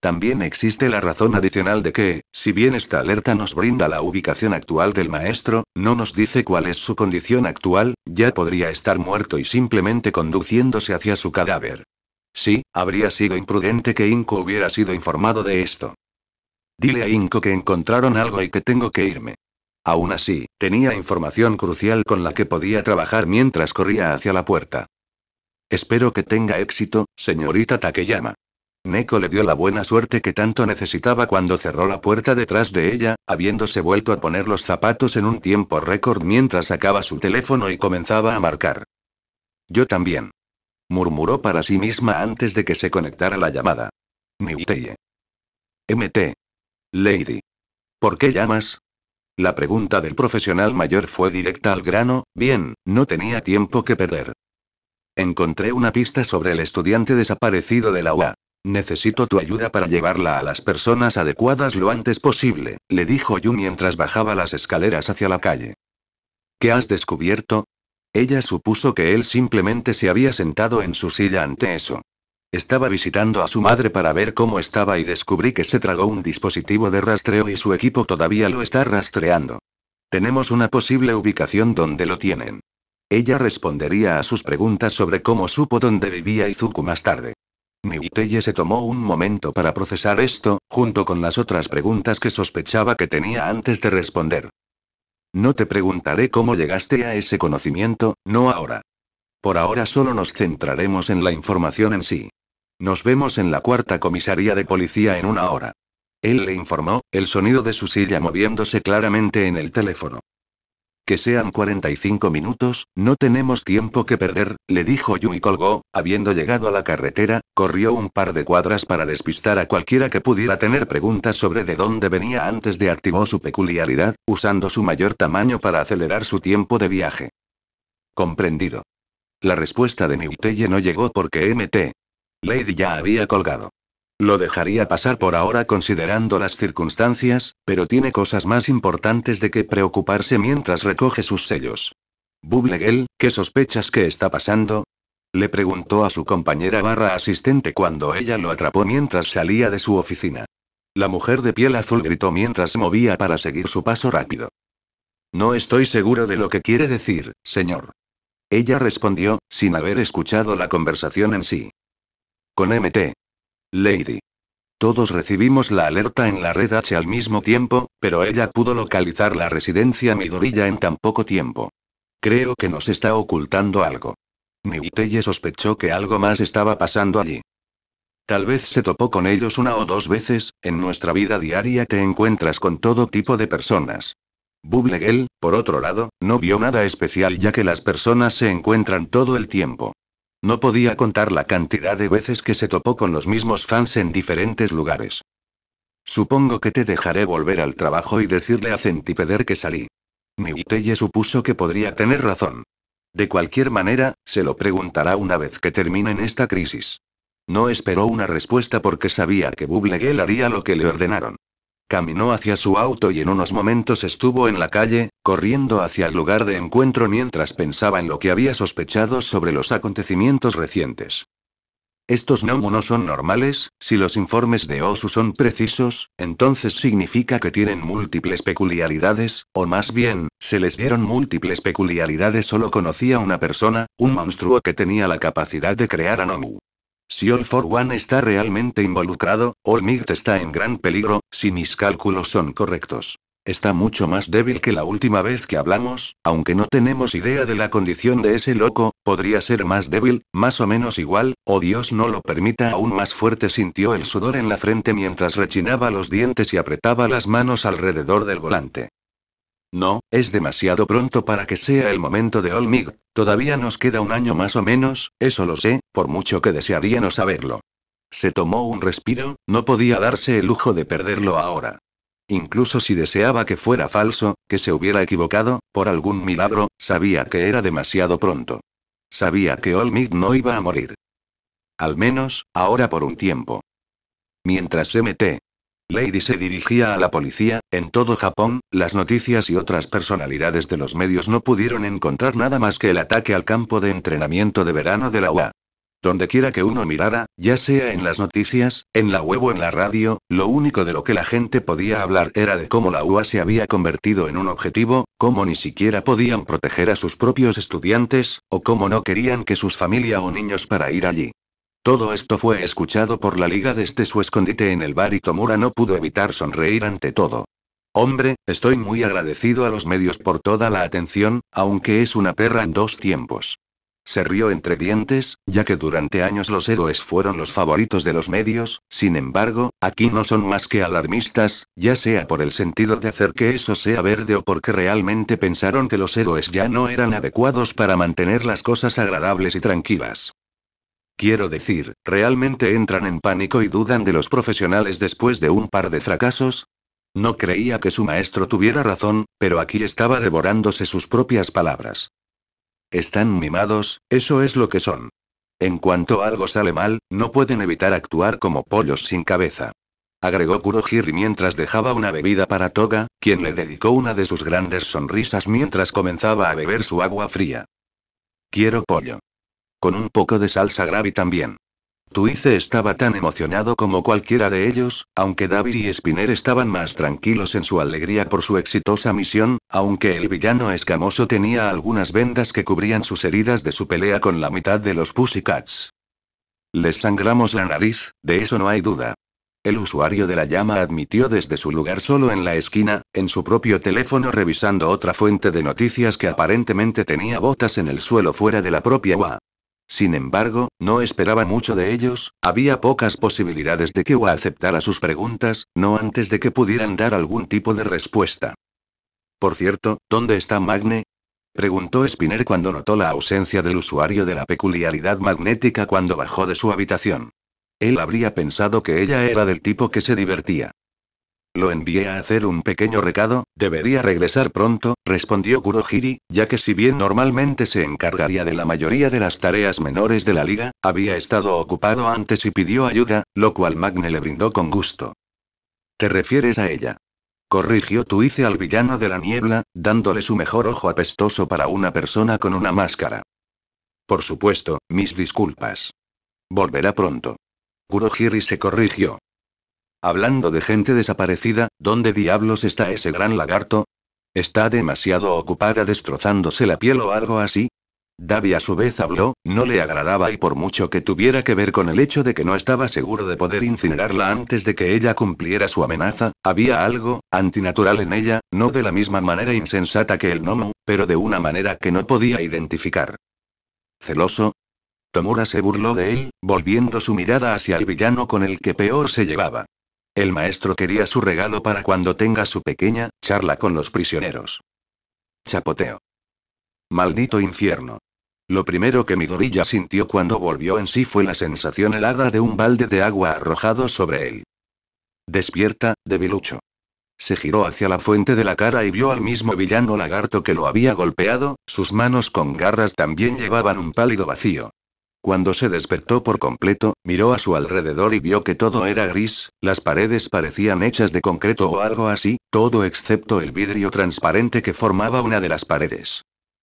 También existe la razón adicional de que, si bien esta alerta nos brinda la ubicación actual del maestro, no nos dice cuál es su condición actual, ya podría estar muerto y simplemente conduciéndose hacia su cadáver. Sí, habría sido imprudente que Inko hubiera sido informado de esto. Dile a Inko que encontraron algo y que tengo que irme. Aún así, tenía información crucial con la que podía trabajar mientras corría hacia la puerta. Espero que tenga éxito, señorita Takeyama. Neko le dio la buena suerte que tanto necesitaba cuando cerró la puerta detrás de ella, habiéndose vuelto a poner los zapatos en un tiempo récord mientras sacaba su teléfono y comenzaba a marcar. Yo también murmuró para sí misma antes de que se conectara la llamada. Niuteye. MT. Lady. ¿Por qué llamas? La pregunta del profesional mayor fue directa al grano, bien, no tenía tiempo que perder. Encontré una pista sobre el estudiante desaparecido de la UA. Necesito tu ayuda para llevarla a las personas adecuadas lo antes posible, le dijo Yu mientras bajaba las escaleras hacia la calle. ¿Qué has descubierto? Ella supuso que él simplemente se había sentado en su silla ante eso. Estaba visitando a su madre para ver cómo estaba y descubrí que se tragó un dispositivo de rastreo y su equipo todavía lo está rastreando. Tenemos una posible ubicación donde lo tienen. Ella respondería a sus preguntas sobre cómo supo dónde vivía Izuku más tarde. Miuteye se tomó un momento para procesar esto, junto con las otras preguntas que sospechaba que tenía antes de responder. No te preguntaré cómo llegaste a ese conocimiento, no ahora. Por ahora solo nos centraremos en la información en sí. Nos vemos en la cuarta comisaría de policía en una hora. Él le informó, el sonido de su silla moviéndose claramente en el teléfono. Que sean 45 minutos, no tenemos tiempo que perder, le dijo Yu y colgó, habiendo llegado a la carretera, corrió un par de cuadras para despistar a cualquiera que pudiera tener preguntas sobre de dónde venía antes de activó su peculiaridad, usando su mayor tamaño para acelerar su tiempo de viaje. Comprendido. La respuesta de Newtelle no llegó porque MT. Lady ya había colgado. Lo dejaría pasar por ahora considerando las circunstancias, pero tiene cosas más importantes de que preocuparse mientras recoge sus sellos. Bublegel, ¿qué sospechas que está pasando? Le preguntó a su compañera barra asistente cuando ella lo atrapó mientras salía de su oficina. La mujer de piel azul gritó mientras se movía para seguir su paso rápido. No estoy seguro de lo que quiere decir, señor. Ella respondió, sin haber escuchado la conversación en sí. Con MT, Lady. Todos recibimos la alerta en la red H al mismo tiempo, pero ella pudo localizar la residencia Midorilla en tan poco tiempo. Creo que nos está ocultando algo. Miutelle sospechó que algo más estaba pasando allí. Tal vez se topó con ellos una o dos veces, en nuestra vida diaria te encuentras con todo tipo de personas. Bublegel, por otro lado, no vio nada especial ya que las personas se encuentran todo el tiempo. No podía contar la cantidad de veces que se topó con los mismos fans en diferentes lugares. Supongo que te dejaré volver al trabajo y decirle a Centipeder que salí. Miutelle supuso que podría tener razón. De cualquier manera, se lo preguntará una vez que terminen esta crisis. No esperó una respuesta porque sabía que Bublegel haría lo que le ordenaron. Caminó hacia su auto y en unos momentos estuvo en la calle, corriendo hacia el lugar de encuentro mientras pensaba en lo que había sospechado sobre los acontecimientos recientes. Estos Nomu no son normales, si los informes de Osu son precisos, entonces significa que tienen múltiples peculiaridades, o más bien, se les dieron múltiples peculiaridades. Solo conocía una persona, un monstruo que tenía la capacidad de crear a Nomu. Si All for One está realmente involucrado, All Might está en gran peligro, si mis cálculos son correctos. Está mucho más débil que la última vez que hablamos, aunque no tenemos idea de la condición de ese loco, podría ser más débil, más o menos igual, o Dios no lo permita aún más fuerte sintió el sudor en la frente mientras rechinaba los dientes y apretaba las manos alrededor del volante. No, es demasiado pronto para que sea el momento de Olmig. Todavía nos queda un año más o menos, eso lo sé, por mucho que desearía no saberlo. Se tomó un respiro, no podía darse el lujo de perderlo ahora. Incluso si deseaba que fuera falso, que se hubiera equivocado, por algún milagro, sabía que era demasiado pronto. Sabía que Olmid no iba a morir. Al menos, ahora por un tiempo. Mientras mete, Lady se dirigía a la policía, en todo Japón, las noticias y otras personalidades de los medios no pudieron encontrar nada más que el ataque al campo de entrenamiento de verano de la UA. Donde quiera que uno mirara, ya sea en las noticias, en la web o en la radio, lo único de lo que la gente podía hablar era de cómo la UA se había convertido en un objetivo, cómo ni siquiera podían proteger a sus propios estudiantes, o cómo no querían que sus familia o niños para ir allí. Todo esto fue escuchado por la liga desde su escondite en el bar y Tomura no pudo evitar sonreír ante todo. Hombre, estoy muy agradecido a los medios por toda la atención, aunque es una perra en dos tiempos. Se rió entre dientes, ya que durante años los héroes fueron los favoritos de los medios, sin embargo, aquí no son más que alarmistas, ya sea por el sentido de hacer que eso sea verde o porque realmente pensaron que los héroes ya no eran adecuados para mantener las cosas agradables y tranquilas. Quiero decir, ¿realmente entran en pánico y dudan de los profesionales después de un par de fracasos? No creía que su maestro tuviera razón, pero aquí estaba devorándose sus propias palabras. Están mimados, eso es lo que son. En cuanto algo sale mal, no pueden evitar actuar como pollos sin cabeza. Agregó Kurohiri mientras dejaba una bebida para Toga, quien le dedicó una de sus grandes sonrisas mientras comenzaba a beber su agua fría. Quiero pollo. Con un poco de salsa gravy también. Tuice estaba tan emocionado como cualquiera de ellos, aunque David y Spinner estaban más tranquilos en su alegría por su exitosa misión, aunque el villano escamoso tenía algunas vendas que cubrían sus heridas de su pelea con la mitad de los Pussycats. Les sangramos la nariz, de eso no hay duda. El usuario de la llama admitió desde su lugar solo en la esquina, en su propio teléfono revisando otra fuente de noticias que aparentemente tenía botas en el suelo fuera de la propia UA. Sin embargo, no esperaba mucho de ellos, había pocas posibilidades de que Ua aceptara sus preguntas, no antes de que pudieran dar algún tipo de respuesta. Por cierto, ¿dónde está Magne? Preguntó Spinner cuando notó la ausencia del usuario de la peculiaridad magnética cuando bajó de su habitación. Él habría pensado que ella era del tipo que se divertía. Lo envié a hacer un pequeño recado, debería regresar pronto, respondió Kurohiri, ya que si bien normalmente se encargaría de la mayoría de las tareas menores de la liga, había estado ocupado antes y pidió ayuda, lo cual Magne le brindó con gusto. ¿Te refieres a ella? Corrigió Tuice al villano de la niebla, dándole su mejor ojo apestoso para una persona con una máscara. Por supuesto, mis disculpas. Volverá pronto. Kurohiri se corrigió. Hablando de gente desaparecida, ¿dónde diablos está ese gran lagarto? ¿Está demasiado ocupada destrozándose la piel o algo así? Davi a su vez habló, no le agradaba y por mucho que tuviera que ver con el hecho de que no estaba seguro de poder incinerarla antes de que ella cumpliera su amenaza, había algo, antinatural en ella, no de la misma manera insensata que el gnomo, pero de una manera que no podía identificar. ¿Celoso? Tomura se burló de él, volviendo su mirada hacia el villano con el que peor se llevaba. El maestro quería su regalo para cuando tenga su pequeña charla con los prisioneros. Chapoteo. Maldito infierno. Lo primero que Midorilla sintió cuando volvió en sí fue la sensación helada de un balde de agua arrojado sobre él. Despierta, debilucho. Se giró hacia la fuente de la cara y vio al mismo villano lagarto que lo había golpeado, sus manos con garras también llevaban un pálido vacío. Cuando se despertó por completo, miró a su alrededor y vio que todo era gris, las paredes parecían hechas de concreto o algo así, todo excepto el vidrio transparente que formaba una de las paredes.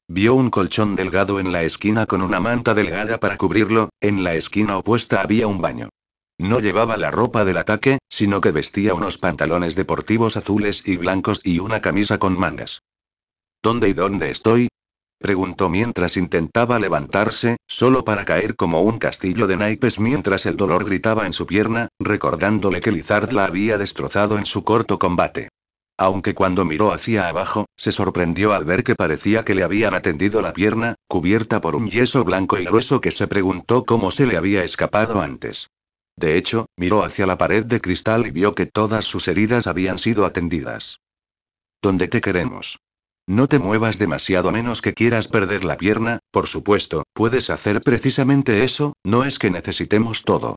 Vio un colchón delgado en la esquina con una manta delgada para cubrirlo, en la esquina opuesta había un baño. No llevaba la ropa del ataque, sino que vestía unos pantalones deportivos azules y blancos y una camisa con mangas. ¿Dónde y dónde estoy? preguntó mientras intentaba levantarse, solo para caer como un castillo de naipes mientras el dolor gritaba en su pierna, recordándole que Lizard la había destrozado en su corto combate. Aunque cuando miró hacia abajo, se sorprendió al ver que parecía que le habían atendido la pierna, cubierta por un yeso blanco y grueso que se preguntó cómo se le había escapado antes. De hecho, miró hacia la pared de cristal y vio que todas sus heridas habían sido atendidas. ¿Dónde te queremos? No te muevas demasiado menos que quieras perder la pierna, por supuesto, puedes hacer precisamente eso, no es que necesitemos todo.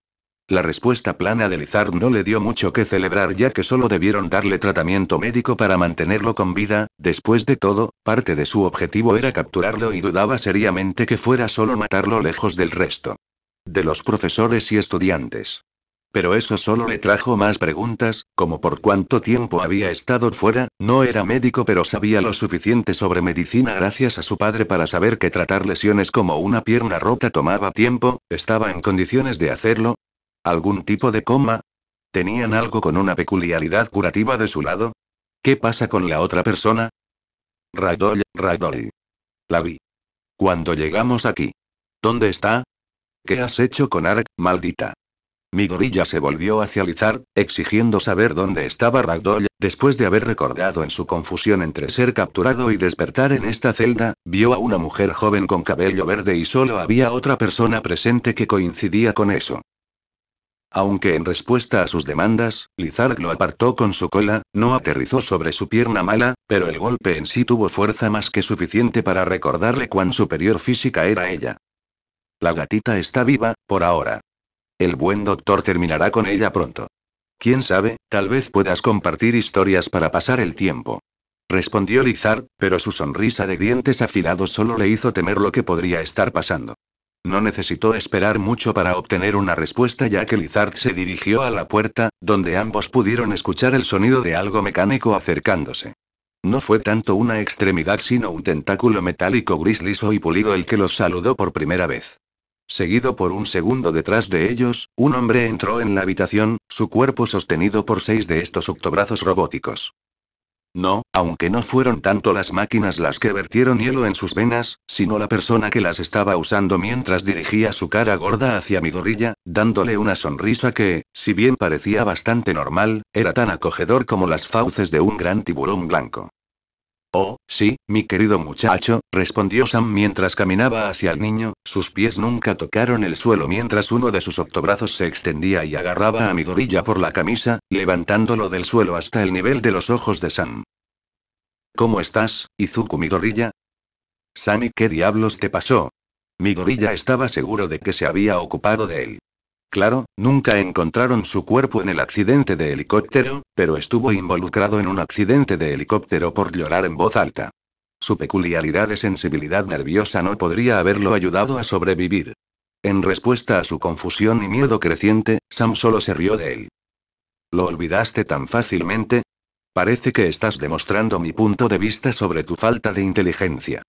La respuesta plana de Lizard no le dio mucho que celebrar ya que solo debieron darle tratamiento médico para mantenerlo con vida, después de todo, parte de su objetivo era capturarlo y dudaba seriamente que fuera solo matarlo lejos del resto. De los profesores y estudiantes pero eso solo le trajo más preguntas, como por cuánto tiempo había estado fuera, no era médico pero sabía lo suficiente sobre medicina gracias a su padre para saber que tratar lesiones como una pierna rota tomaba tiempo, estaba en condiciones de hacerlo. ¿Algún tipo de coma? ¿Tenían algo con una peculiaridad curativa de su lado? ¿Qué pasa con la otra persona? Radol, Radol. La vi. Cuando llegamos aquí. ¿Dónde está? ¿Qué has hecho con Ark, maldita? Mi gorilla se volvió hacia Lizard, exigiendo saber dónde estaba Ragdoll, después de haber recordado en su confusión entre ser capturado y despertar en esta celda, vio a una mujer joven con cabello verde y solo había otra persona presente que coincidía con eso. Aunque en respuesta a sus demandas, Lizard lo apartó con su cola, no aterrizó sobre su pierna mala, pero el golpe en sí tuvo fuerza más que suficiente para recordarle cuán superior física era ella. La gatita está viva, por ahora. El buen doctor terminará con ella pronto. Quién sabe, tal vez puedas compartir historias para pasar el tiempo. Respondió Lizard, pero su sonrisa de dientes afilados solo le hizo temer lo que podría estar pasando. No necesitó esperar mucho para obtener una respuesta ya que Lizard se dirigió a la puerta, donde ambos pudieron escuchar el sonido de algo mecánico acercándose. No fue tanto una extremidad sino un tentáculo metálico gris liso y pulido el que los saludó por primera vez. Seguido por un segundo detrás de ellos, un hombre entró en la habitación, su cuerpo sostenido por seis de estos octobrazos robóticos. No, aunque no fueron tanto las máquinas las que vertieron hielo en sus venas, sino la persona que las estaba usando mientras dirigía su cara gorda hacia mi Midorilla, dándole una sonrisa que, si bien parecía bastante normal, era tan acogedor como las fauces de un gran tiburón blanco. Oh, sí, mi querido muchacho, respondió Sam mientras caminaba hacia el niño, sus pies nunca tocaron el suelo mientras uno de sus octobrazos se extendía y agarraba a gorilla por la camisa, levantándolo del suelo hasta el nivel de los ojos de Sam. ¿Cómo estás, Izuku Midorilla? Sammy, ¿qué diablos te pasó? gorilla estaba seguro de que se había ocupado de él. Claro, nunca encontraron su cuerpo en el accidente de helicóptero, pero estuvo involucrado en un accidente de helicóptero por llorar en voz alta. Su peculiaridad de sensibilidad nerviosa no podría haberlo ayudado a sobrevivir. En respuesta a su confusión y miedo creciente, Sam solo se rió de él. ¿Lo olvidaste tan fácilmente? Parece que estás demostrando mi punto de vista sobre tu falta de inteligencia.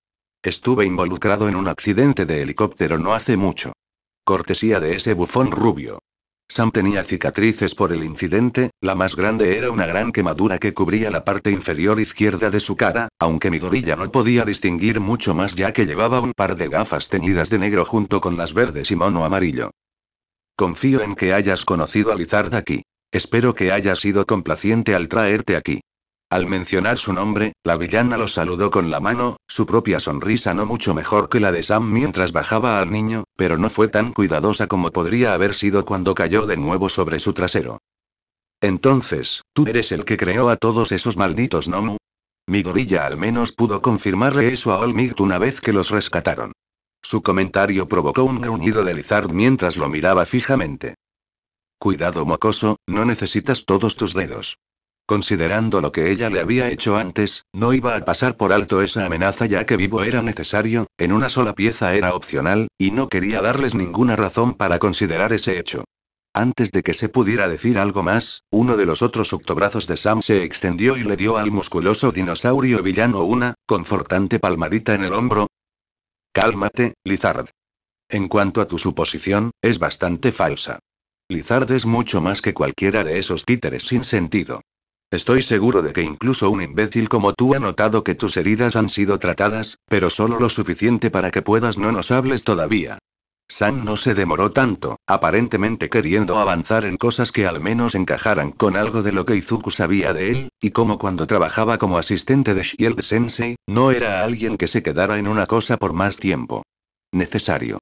Estuve involucrado en un accidente de helicóptero no hace mucho cortesía de ese bufón rubio. Sam tenía cicatrices por el incidente, la más grande era una gran quemadura que cubría la parte inferior izquierda de su cara, aunque mi gorilla no podía distinguir mucho más ya que llevaba un par de gafas teñidas de negro junto con las verdes y mono amarillo. Confío en que hayas conocido a Lizard aquí. Espero que hayas sido complaciente al traerte aquí. Al mencionar su nombre, la villana lo saludó con la mano, su propia sonrisa no mucho mejor que la de Sam mientras bajaba al niño, pero no fue tan cuidadosa como podría haber sido cuando cayó de nuevo sobre su trasero. Entonces, ¿tú eres el que creó a todos esos malditos Nomu? Mi gorilla al menos pudo confirmarle eso a Olmigt una vez que los rescataron. Su comentario provocó un gruñido de Lizard mientras lo miraba fijamente. Cuidado mocoso, no necesitas todos tus dedos. Considerando lo que ella le había hecho antes, no iba a pasar por alto esa amenaza ya que vivo era necesario, en una sola pieza era opcional, y no quería darles ninguna razón para considerar ese hecho. Antes de que se pudiera decir algo más, uno de los otros octobrazos de Sam se extendió y le dio al musculoso dinosaurio villano una, confortante palmadita en el hombro. Cálmate, Lizard. En cuanto a tu suposición, es bastante falsa. Lizard es mucho más que cualquiera de esos títeres sin sentido. Estoy seguro de que incluso un imbécil como tú ha notado que tus heridas han sido tratadas, pero solo lo suficiente para que puedas no nos hables todavía. San no se demoró tanto, aparentemente queriendo avanzar en cosas que al menos encajaran con algo de lo que Izuku sabía de él, y como cuando trabajaba como asistente de Shield Sensei, no era alguien que se quedara en una cosa por más tiempo necesario.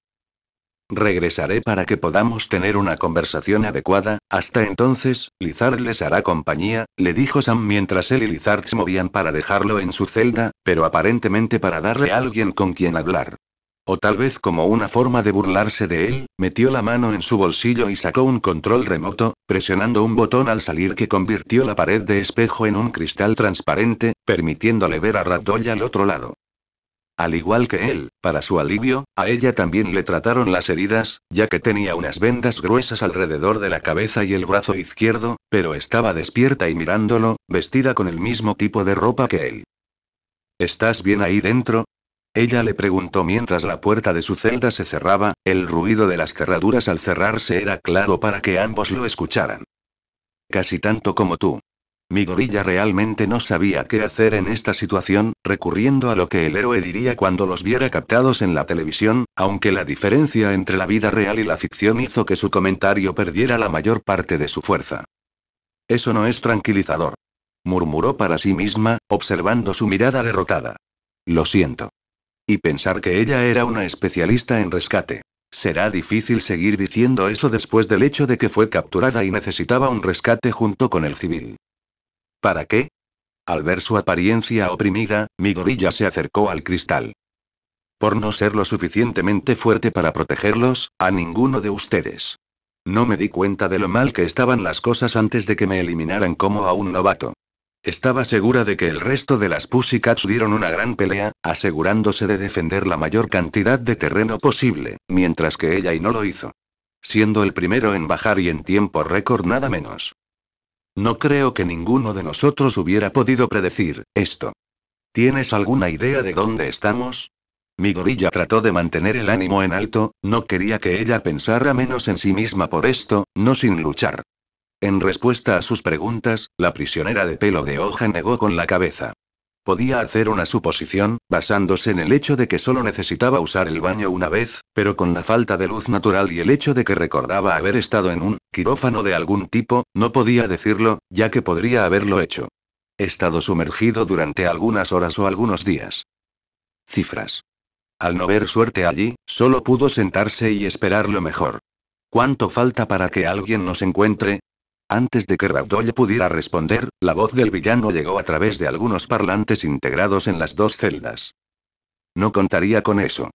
Regresaré para que podamos tener una conversación adecuada. Hasta entonces, Lizard les hará compañía, le dijo Sam mientras él y Lizard se movían para dejarlo en su celda, pero aparentemente para darle a alguien con quien hablar. O tal vez como una forma de burlarse de él, metió la mano en su bolsillo y sacó un control remoto, presionando un botón al salir que convirtió la pared de espejo en un cristal transparente, permitiéndole ver a Ragdoll al otro lado. Al igual que él, para su alivio, a ella también le trataron las heridas, ya que tenía unas vendas gruesas alrededor de la cabeza y el brazo izquierdo, pero estaba despierta y mirándolo, vestida con el mismo tipo de ropa que él. ¿Estás bien ahí dentro? Ella le preguntó mientras la puerta de su celda se cerraba, el ruido de las cerraduras al cerrarse era claro para que ambos lo escucharan. Casi tanto como tú, mi gorilla realmente no sabía qué hacer en esta situación, recurriendo a lo que el héroe diría cuando los viera captados en la televisión, aunque la diferencia entre la vida real y la ficción hizo que su comentario perdiera la mayor parte de su fuerza. Eso no es tranquilizador. Murmuró para sí misma, observando su mirada derrotada. Lo siento. Y pensar que ella era una especialista en rescate. Será difícil seguir diciendo eso después del hecho de que fue capturada y necesitaba un rescate junto con el civil. ¿Para qué? Al ver su apariencia oprimida, mi gorilla se acercó al cristal. Por no ser lo suficientemente fuerte para protegerlos, a ninguno de ustedes. No me di cuenta de lo mal que estaban las cosas antes de que me eliminaran como a un novato. Estaba segura de que el resto de las Pussycats dieron una gran pelea, asegurándose de defender la mayor cantidad de terreno posible, mientras que ella y no lo hizo. Siendo el primero en bajar y en tiempo récord nada menos. No creo que ninguno de nosotros hubiera podido predecir esto. ¿Tienes alguna idea de dónde estamos? Mi gorilla trató de mantener el ánimo en alto, no quería que ella pensara menos en sí misma por esto, no sin luchar. En respuesta a sus preguntas, la prisionera de pelo de hoja negó con la cabeza. Podía hacer una suposición, basándose en el hecho de que solo necesitaba usar el baño una vez, pero con la falta de luz natural y el hecho de que recordaba haber estado en un quirófano de algún tipo, no podía decirlo, ya que podría haberlo hecho. estado sumergido durante algunas horas o algunos días. Cifras. Al no ver suerte allí, solo pudo sentarse y esperar lo mejor. ¿Cuánto falta para que alguien nos encuentre? Antes de que Raudoll pudiera responder, la voz del villano llegó a través de algunos parlantes integrados en las dos celdas. No contaría con eso.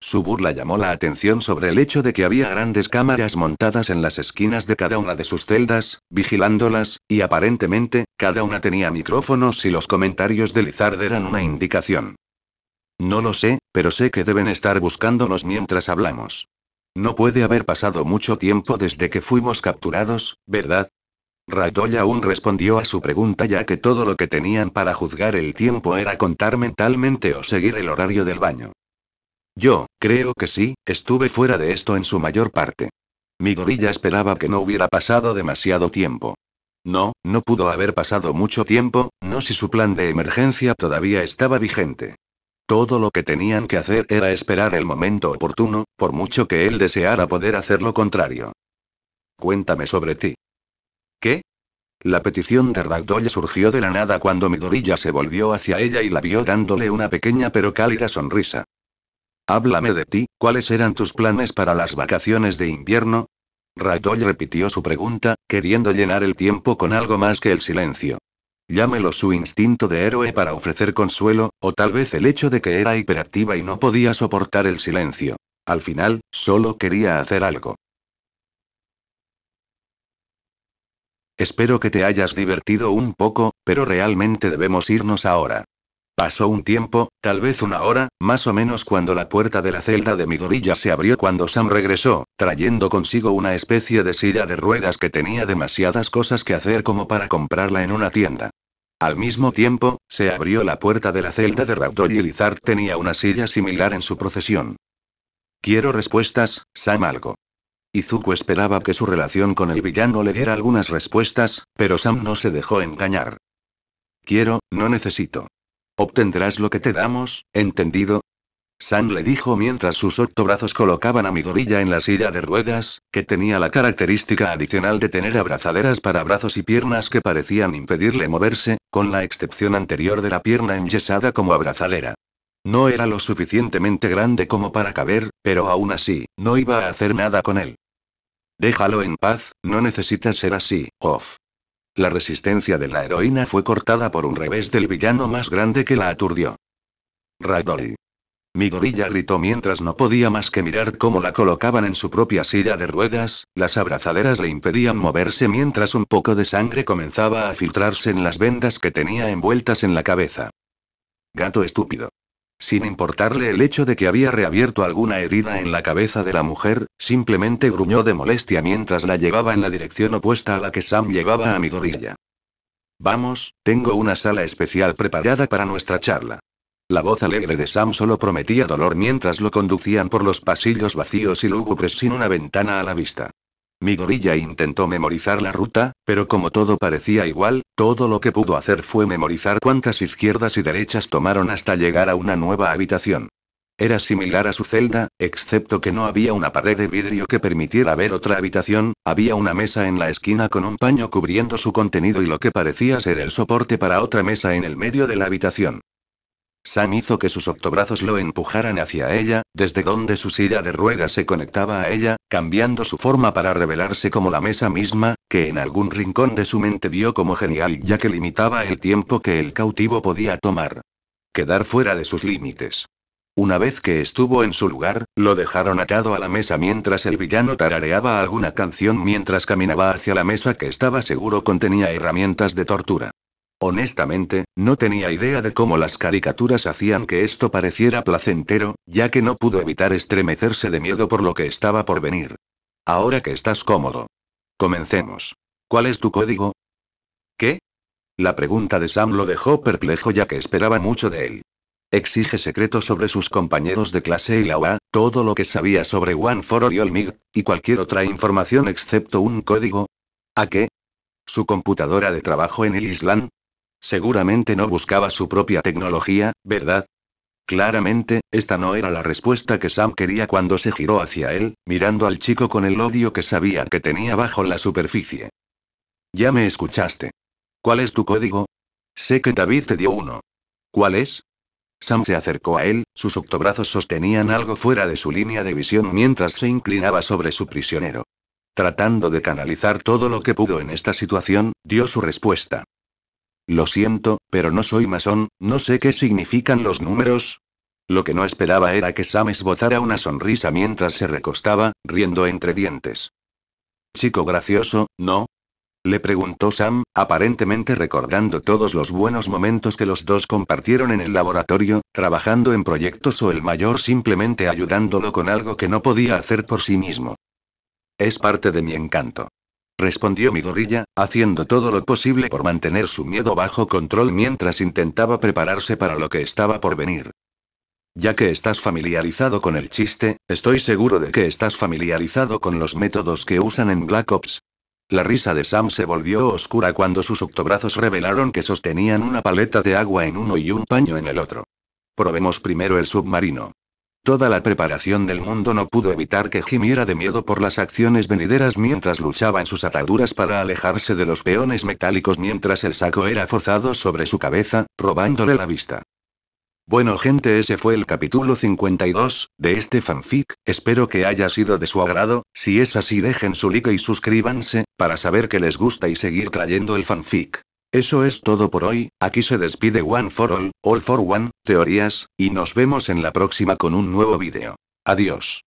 Su burla llamó la atención sobre el hecho de que había grandes cámaras montadas en las esquinas de cada una de sus celdas, vigilándolas, y aparentemente, cada una tenía micrófonos y los comentarios de Lizard eran una indicación. No lo sé, pero sé que deben estar buscándonos mientras hablamos. No puede haber pasado mucho tiempo desde que fuimos capturados, ¿verdad? Radoy aún respondió a su pregunta ya que todo lo que tenían para juzgar el tiempo era contar mentalmente o seguir el horario del baño. Yo, creo que sí, estuve fuera de esto en su mayor parte. Mi gorilla esperaba que no hubiera pasado demasiado tiempo. No, no pudo haber pasado mucho tiempo, no si su plan de emergencia todavía estaba vigente. Todo lo que tenían que hacer era esperar el momento oportuno, por mucho que él deseara poder hacer lo contrario. Cuéntame sobre ti. ¿Qué? La petición de Ragdoll surgió de la nada cuando Midorilla se volvió hacia ella y la vio dándole una pequeña pero cálida sonrisa. Háblame de ti, ¿cuáles eran tus planes para las vacaciones de invierno? Ragdoll repitió su pregunta, queriendo llenar el tiempo con algo más que el silencio. Llámelo su instinto de héroe para ofrecer consuelo, o tal vez el hecho de que era hiperactiva y no podía soportar el silencio. Al final, solo quería hacer algo. Espero que te hayas divertido un poco, pero realmente debemos irnos ahora. Pasó un tiempo, tal vez una hora, más o menos cuando la puerta de la celda de Midorilla se abrió cuando Sam regresó, trayendo consigo una especie de silla de ruedas que tenía demasiadas cosas que hacer como para comprarla en una tienda. Al mismo tiempo, se abrió la puerta de la celda de Raptor y Lizard tenía una silla similar en su procesión. Quiero respuestas, Sam algo. Izuku esperaba que su relación con el villano le diera algunas respuestas, pero Sam no se dejó engañar. Quiero, no necesito. Obtendrás lo que te damos, ¿entendido? Sam le dijo mientras sus ocho brazos colocaban a Midorilla en la silla de ruedas, que tenía la característica adicional de tener abrazaderas para brazos y piernas que parecían impedirle moverse, con la excepción anterior de la pierna enyesada como abrazadera. No era lo suficientemente grande como para caber, pero aún así, no iba a hacer nada con él. Déjalo en paz, no necesitas ser así, off. La resistencia de la heroína fue cortada por un revés del villano más grande que la aturdió. Ragdoll. Mi gorilla gritó mientras no podía más que mirar cómo la colocaban en su propia silla de ruedas, las abrazaderas le impedían moverse mientras un poco de sangre comenzaba a filtrarse en las vendas que tenía envueltas en la cabeza. Gato estúpido. Sin importarle el hecho de que había reabierto alguna herida en la cabeza de la mujer, simplemente gruñó de molestia mientras la llevaba en la dirección opuesta a la que Sam llevaba a mi Midorilla. Vamos, tengo una sala especial preparada para nuestra charla. La voz alegre de Sam solo prometía dolor mientras lo conducían por los pasillos vacíos y lúgubres sin una ventana a la vista. Mi gorilla intentó memorizar la ruta, pero como todo parecía igual, todo lo que pudo hacer fue memorizar cuántas izquierdas y derechas tomaron hasta llegar a una nueva habitación. Era similar a su celda, excepto que no había una pared de vidrio que permitiera ver otra habitación, había una mesa en la esquina con un paño cubriendo su contenido y lo que parecía ser el soporte para otra mesa en el medio de la habitación. Sam hizo que sus octobrazos lo empujaran hacia ella, desde donde su silla de ruedas se conectaba a ella, cambiando su forma para revelarse como la mesa misma, que en algún rincón de su mente vio como genial ya que limitaba el tiempo que el cautivo podía tomar. Quedar fuera de sus límites. Una vez que estuvo en su lugar, lo dejaron atado a la mesa mientras el villano tarareaba alguna canción mientras caminaba hacia la mesa que estaba seguro contenía herramientas de tortura. Honestamente, no tenía idea de cómo las caricaturas hacían que esto pareciera placentero, ya que no pudo evitar estremecerse de miedo por lo que estaba por venir. Ahora que estás cómodo. Comencemos. ¿Cuál es tu código? ¿Qué? La pregunta de Sam lo dejó perplejo ya que esperaba mucho de él. Exige secretos sobre sus compañeros de clase y la UA, todo lo que sabía sobre One for All y y cualquier otra información excepto un código. ¿A qué? ¿Su computadora de trabajo en el Island? Seguramente no buscaba su propia tecnología, ¿verdad? Claramente, esta no era la respuesta que Sam quería cuando se giró hacia él, mirando al chico con el odio que sabía que tenía bajo la superficie. Ya me escuchaste. ¿Cuál es tu código? Sé que David te dio uno. ¿Cuál es? Sam se acercó a él, sus octobrazos sostenían algo fuera de su línea de visión mientras se inclinaba sobre su prisionero. Tratando de canalizar todo lo que pudo en esta situación, dio su respuesta. Lo siento, pero no soy masón, no sé qué significan los números. Lo que no esperaba era que Sam esbozara una sonrisa mientras se recostaba, riendo entre dientes. Chico gracioso, ¿no? Le preguntó Sam, aparentemente recordando todos los buenos momentos que los dos compartieron en el laboratorio, trabajando en proyectos o el mayor simplemente ayudándolo con algo que no podía hacer por sí mismo. Es parte de mi encanto respondió mi haciendo todo lo posible por mantener su miedo bajo control mientras intentaba prepararse para lo que estaba por venir. Ya que estás familiarizado con el chiste, estoy seguro de que estás familiarizado con los métodos que usan en Black Ops. La risa de Sam se volvió oscura cuando sus octobrazos revelaron que sostenían una paleta de agua en uno y un paño en el otro. Probemos primero el submarino. Toda la preparación del mundo no pudo evitar que Jimiera de miedo por las acciones venideras mientras luchaba en sus ataduras para alejarse de los peones metálicos mientras el saco era forzado sobre su cabeza, robándole la vista. Bueno gente, ese fue el capítulo 52 de este fanfic, espero que haya sido de su agrado, si es así dejen su like y suscríbanse, para saber que les gusta y seguir trayendo el fanfic. Eso es todo por hoy, aquí se despide One for All, All for One, teorías, y nos vemos en la próxima con un nuevo vídeo. Adiós.